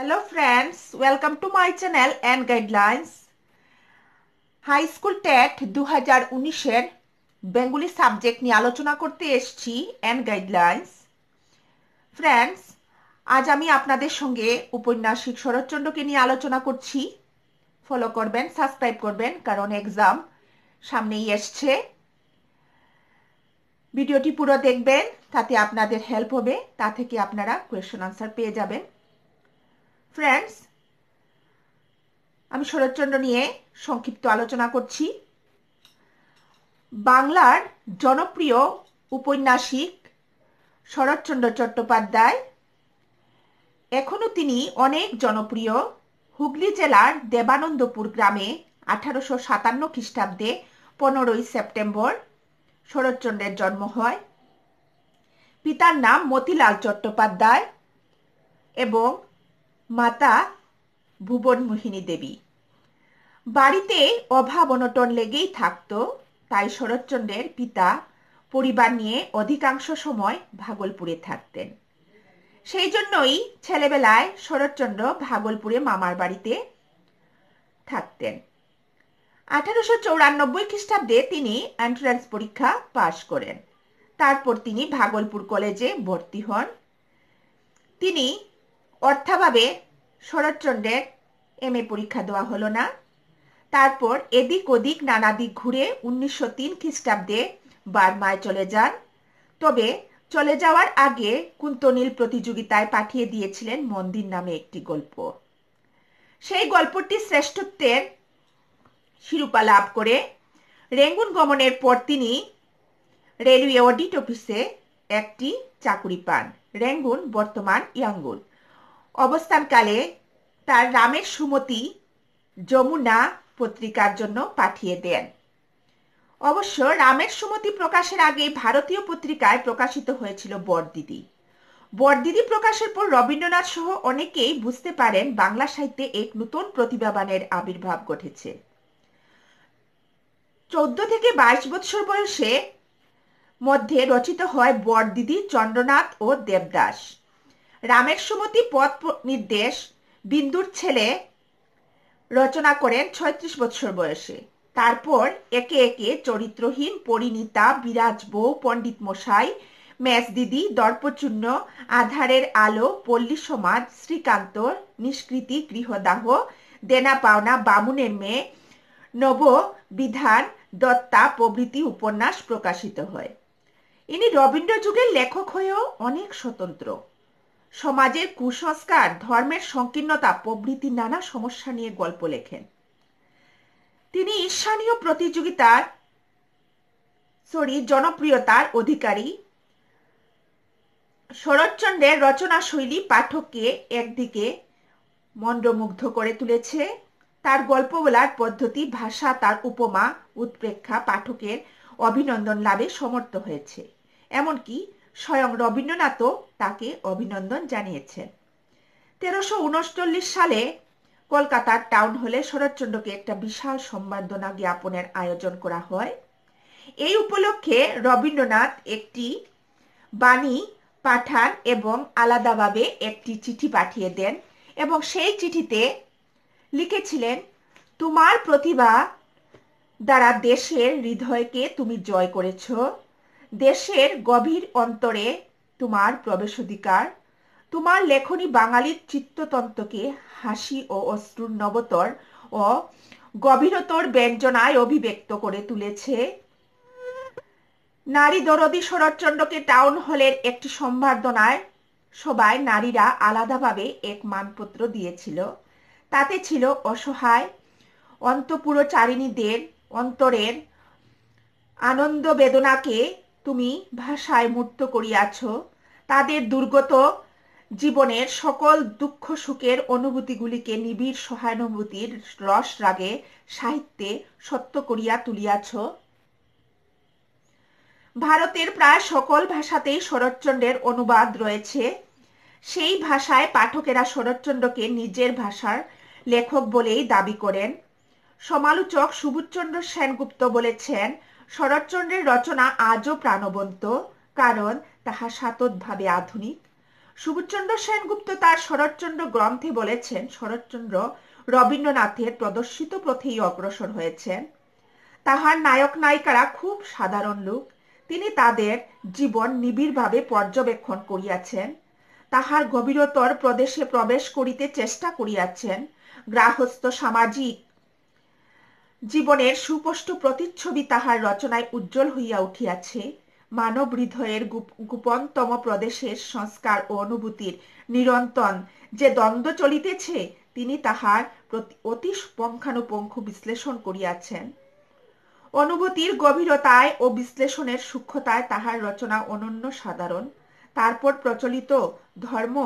hello friends welcome to my channel and guidelines high school TAT দু হাজার উনিশের Bengali subject নিয়ে আলোচনা করতে এসছি অ্যান্ড গাইডলাইন্স ফ্রেন্ডস আজ আমি আপনাদের সঙ্গে উপন্যাসিক শরৎচন্দ্রকে নিয়ে আলোচনা করছি ফলো করবেন সাবস্ক্রাইব করবেন কারণ এক্সাম সামনেই এসছে ভিডিওটি পুরো দেখবেন তাতে আপনাদের হেল্প হবে তা থেকে আপনারা কোয়েশ্চেন আনসার পেয়ে যাবেন ফ্রেন্ডস আমি শরৎচন্দ্র নিয়ে সংক্ষিপ্ত আলোচনা করছি বাংলার জনপ্রিয় উপন্যাসিক শরৎচন্দ্র চট্টোপাধ্যায় এখনও তিনি অনেক জনপ্রিয় হুগলি জেলার দেবানন্দপুর গ্রামে আঠারোশো সাতান্ন খ্রিস্টাব্দে পনেরোই সেপ্টেম্বর শরৎচন্দ্রের জন্ম হয় পিতার নাম মতিলাল চট্টোপাধ্যায় এবং মাতা ভুবন মোহিনী দেবী বাড়িতে অভাব অনটন লেগেই থাকত তাই শরৎচন্দ্রের পিতা পরিবার নিয়ে অধিকাংশ সময় ভাগলপুরে থাকতেন সেই জন্যই ছেলেবেলায় শরৎচন্দ্র ভাগলপুরে মামার বাড়িতে থাকতেন আঠারোশো চৌরানব্বই খ্রিস্টাব্দে তিনি এন্ট্রান্স পরীক্ষা পাশ করেন তারপর তিনি ভাগলপুর কলেজে ভর্তি হন তিনি অর্থাভাবে শরৎচন্দ্রের এম এ পরীক্ষা দেওয়া হলো না তারপর এদিক ওদিক নানা দিক ঘুরে উনিশশো তিন খ্রিস্টাব্দে বার্মায় চলে যান তবে চলে যাওয়ার আগে কুন্তনীল প্রতিযোগিতায় পাঠিয়ে দিয়েছিলেন মন্দির নামে একটি গল্প সেই গল্পটি শ্রেষ্ঠত্বের শিরোপা লাভ করে রেঙ্গুন গমনের পর তিনি রেলওয়ে অডিট অফিসে একটি চাকুরি পান রেঙ্গুন বর্তমান ইয়াঙ্গুল অবস্থানকালে তার রামের সুমতি যমুনা পত্রিকার জন্য পাঠিয়ে দেন অবশ্য রামের সুমতি প্রকাশের আগে ভারতীয় পত্রিকায় প্রকাশিত হয়েছিল বরদিদি বরদিদি প্রকাশের পর রবীন্দ্রনাথ সহ অনেকেই বুঝতে পারেন বাংলা সাহিত্যে এক নতুন প্রতিভাবানের আবির্ভাব ঘটেছে চোদ্দ থেকে বাইশ বৎসর বয়সে মধ্যে রচিত হয় বরদিদি চন্দ্রনাথ ও দেবদাস রামের সুমতি পথ নির্দেশ বিন্দুর ছেলে রচনা করেন ছয়ত্রিশ বছর বয়সে তারপর একে একে চরিত্রহীন পরিণীতা বিরাজ বউ পণ্ডিত মশাই ম্যাচ দিদি দর্পচূর্ণ আধারের আলো পল্লী সমাজ শ্রীকান্ত নিষ্কৃতি গৃহদাহ দেনা পাওনা বামুনের মেয়ে নব বিধান দত্তা প্রভৃতি উপন্যাস প্রকাশিত হয় ইনি রবীন্দ্র যুগের লেখক হয়েও অনেক স্বতন্ত্র সমাজের কুসংস্কার ধর্মের সংকীর্ণতা প্রভৃতি নানা সমস্যা নিয়ে গল্প লেখেন তিনি ঈর্ষানীয় প্রতিযোগিতার সরি জনপ্রিয়তার অধিকারী শরৎচন্দ্রের রচনা শৈলী পাঠককে একদিকে মন্দ্রমুগ্ধ করে তুলেছে তার গল্প বলার পদ্ধতি ভাষা তার উপমা উৎপ্রেক্ষা পাঠকের অভিনন্দন লাভে সমর্থ হয়েছে এমনকি স্বয়ং রবীন্দ্রনাথও তাকে অভিনন্দন জানিয়েছেন তেরোশো উনচল্লিশ সালে কলকাতার টাউন হলে শরৎচন্দ্রকে একটা বিশাল সম্বর্ধনা জ্ঞাপনের আয়োজন করা হয় এই উপলক্ষে রবীন্দ্রনাথ একটি বাণী পাঠান এবং আলাদাভাবে একটি চিঠি পাঠিয়ে দেন এবং সেই চিঠিতে লিখেছিলেন তোমার প্রতিভা দ্বারা দেশের হৃদয়কে তুমি জয় করেছো দেশের গভীর অন্তরে তোমার প্রবেশাধিকার তোমার লেখনী বাঙালির চিত্ততন্ত্রকে হাসি ও অশ্রুর নবতর ও গভীরতর ব্যঞ্জনায় অভিব্যক্ত করে তুলেছে নারী দরদি শরৎচন্দ্রকে টাউন হলের একটি সম্বর্ধনায় সবাই নারীরা আলাদাভাবে এক মানপত্র দিয়েছিল তাতে ছিল অসহায় অন্তপুরচারিণীদের অন্তরের আনন্দ বেদনাকে তুমি ভাষায় মূর্ত করিয়াছ তাদের দুর্গত জীবনের সকল দুঃখ সুখের অনুভূতিগুলিকে নিবিড় সহানুভূতির রস রাগে সাহিত্যে সত্য করিয়া তুলিয়াছ ভারতের প্রায় সকল ভাষাতেই শরৎচন্দ্রের অনুবাদ রয়েছে সেই ভাষায় পাঠকেরা শরৎচন্দ্রকে নিজের ভাষার লেখক বলেই দাবি করেন সমালোচক সুবুচচন্দ্র সেনগুপ্ত বলেছেন শরৎচন্দ্রের রচনা আজও প্রাণবন্ত কারণ তাহা সাতদভাবে আধুনিক সুবুচন্দ্র সেনগুপ্ত তার শরৎচন্দ্র গ্রন্থে বলেছেন শরৎচন্দ্র রবীন্দ্রনাথের প্রদর্শিত পথেই অগ্রসর হয়েছেন তাহার নায়ক নায়িকারা খুব সাধারণ লোক তিনি তাদের জীবন নিবিড়ভাবে পর্যবেক্ষণ করিয়াছেন তাহার গভীরতর প্রদেশে প্রবেশ করিতে চেষ্টা করিয়াছেন গ্রাহস্থ সামাজিক জীবনের সুপষ্ট প্রতিচ্ছবি তাহার রচনায় উজ্জ্বল হইয়া উঠিয়াছে মানব হৃদয়ের গোপনতম প্রদেশের সংস্কার ও অনুভূতির নিরন্তন যে দ্বন্দ্ব চলিতেছে তিনি তাহার অতি পুঙ্খানুপুঙ্খ বিশ্লেষণ করিয়াছেন অনুভূতির গভীরতায় ও বিশ্লেষণের সূক্ষ্মতায় তাহার রচনা অনন্য সাধারণ তারপর প্রচলিত ধর্ম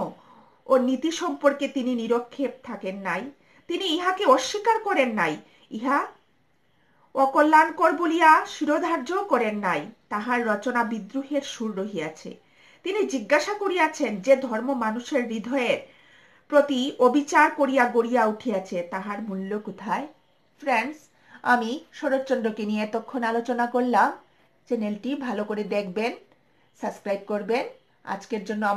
ও নীতি সম্পর্কে তিনি নিরক্ষেপ থাকেন নাই তিনি ইহাকে অস্বীকার করেন নাই ইহা অকল্যাণকর বলিয়া শিরোধার্য করেন নাই তাহার রচনা বিদ্রোহের সুর রহিয়াছে তিনি জিজ্ঞাসা করিয়াছেন যে ধর্ম মানুষের হৃদয়ের প্রতি অবিচার করিয়া গড়িয়া উঠিয়াছে তাহার মূল্য কোথায় ফ্রেন্ডস আমি শরৎচন্দ্রকে নিয়ে এতক্ষণ আলোচনা করলাম চ্যানেলটি ভালো করে দেখবেন সাবস্ক্রাইব করবেন আজকের জন্য